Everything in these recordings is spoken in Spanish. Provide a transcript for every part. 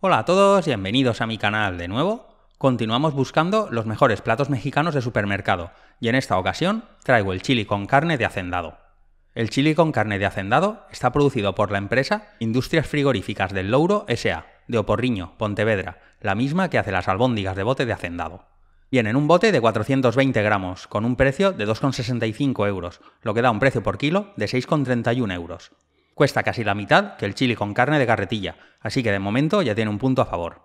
Hola a todos, bienvenidos a mi canal de nuevo. Continuamos buscando los mejores platos mexicanos de supermercado y en esta ocasión traigo el chili con carne de hacendado. El chili con carne de hacendado está producido por la empresa Industrias Frigoríficas del Louro S.A. de Oporriño, Pontevedra, la misma que hace las albóndigas de bote de hacendado. Viene en un bote de 420 gramos, con un precio de 2,65 euros, lo que da un precio por kilo de 6,31 euros. Cuesta casi la mitad que el chili con carne de carretilla, así que de momento ya tiene un punto a favor.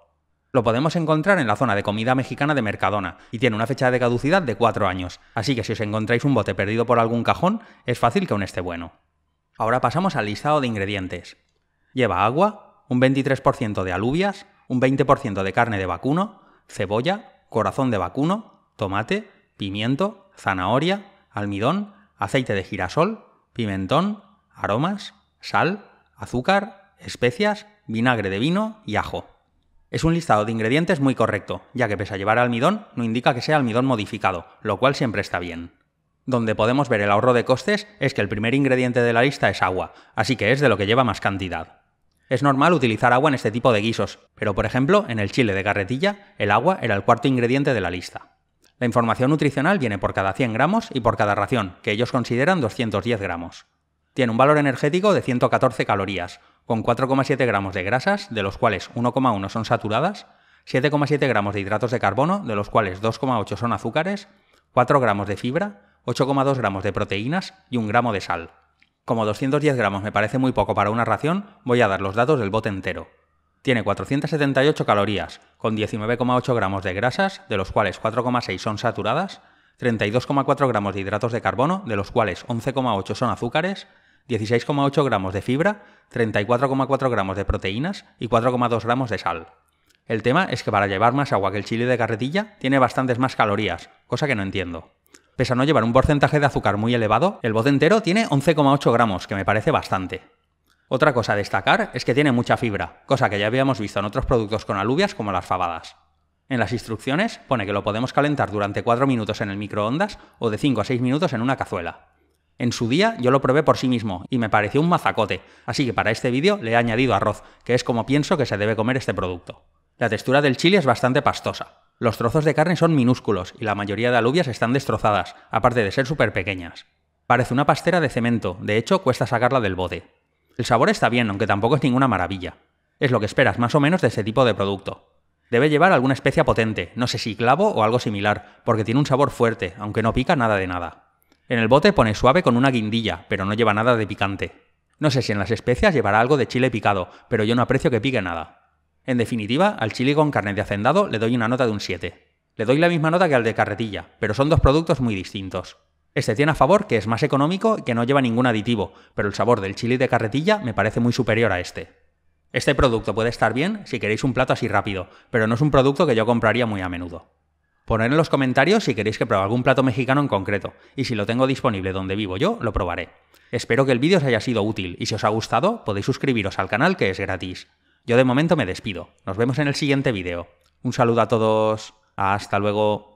Lo podemos encontrar en la zona de comida mexicana de Mercadona y tiene una fecha de caducidad de 4 años, así que si os encontráis un bote perdido por algún cajón, es fácil que aún esté bueno. Ahora pasamos al listado de ingredientes. Lleva agua, un 23% de alubias, un 20% de carne de vacuno, cebolla, corazón de vacuno, tomate, pimiento, zanahoria, almidón, aceite de girasol, pimentón, aromas, sal, azúcar, especias, vinagre de vino y ajo. Es un listado de ingredientes muy correcto, ya que pese a llevar almidón, no indica que sea almidón modificado, lo cual siempre está bien. Donde podemos ver el ahorro de costes es que el primer ingrediente de la lista es agua, así que es de lo que lleva más cantidad. Es normal utilizar agua en este tipo de guisos, pero por ejemplo, en el chile de carretilla, el agua era el cuarto ingrediente de la lista. La información nutricional viene por cada 100 gramos y por cada ración, que ellos consideran 210 gramos. Tiene un valor energético de 114 calorías, con 4,7 gramos de grasas, de los cuales 1,1 son saturadas, 7,7 gramos de hidratos de carbono, de los cuales 2,8 son azúcares, 4 gramos de fibra, 8,2 gramos de proteínas y 1 gramo de sal. Como 210 gramos me parece muy poco para una ración, voy a dar los datos del bote entero. Tiene 478 calorías, con 19,8 gramos de grasas, de los cuales 4,6 son saturadas, 32,4 gramos de hidratos de carbono, de los cuales 11,8 son azúcares, 16,8 gramos de fibra, 34,4 gramos de proteínas y 4,2 gramos de sal. El tema es que para llevar más agua que el chile de carretilla tiene bastantes más calorías, cosa que no entiendo. Pese a no llevar un porcentaje de azúcar muy elevado, el bote entero tiene 11,8 gramos, que me parece bastante. Otra cosa a destacar es que tiene mucha fibra, cosa que ya habíamos visto en otros productos con alubias como las fabadas. En las instrucciones pone que lo podemos calentar durante 4 minutos en el microondas o de 5 a 6 minutos en una cazuela. En su día yo lo probé por sí mismo y me pareció un mazacote, así que para este vídeo le he añadido arroz, que es como pienso que se debe comer este producto. La textura del chile es bastante pastosa. Los trozos de carne son minúsculos y la mayoría de alubias están destrozadas, aparte de ser súper pequeñas. Parece una pastera de cemento, de hecho cuesta sacarla del bote. El sabor está bien, aunque tampoco es ninguna maravilla. Es lo que esperas más o menos de ese tipo de producto. Debe llevar alguna especia potente, no sé si clavo o algo similar, porque tiene un sabor fuerte, aunque no pica nada de nada. En el bote pone suave con una guindilla, pero no lleva nada de picante. No sé si en las especias llevará algo de chile picado, pero yo no aprecio que pique nada. En definitiva, al chili con carne de hacendado le doy una nota de un 7. Le doy la misma nota que al de carretilla, pero son dos productos muy distintos. Este tiene a favor que es más económico y que no lleva ningún aditivo, pero el sabor del chili de carretilla me parece muy superior a este. Este producto puede estar bien si queréis un plato así rápido, pero no es un producto que yo compraría muy a menudo. Poned en los comentarios si queréis que pruebe algún plato mexicano en concreto, y si lo tengo disponible donde vivo yo, lo probaré. Espero que el vídeo os haya sido útil, y si os ha gustado, podéis suscribiros al canal que es gratis. Yo de momento me despido, nos vemos en el siguiente vídeo. Un saludo a todos, hasta luego.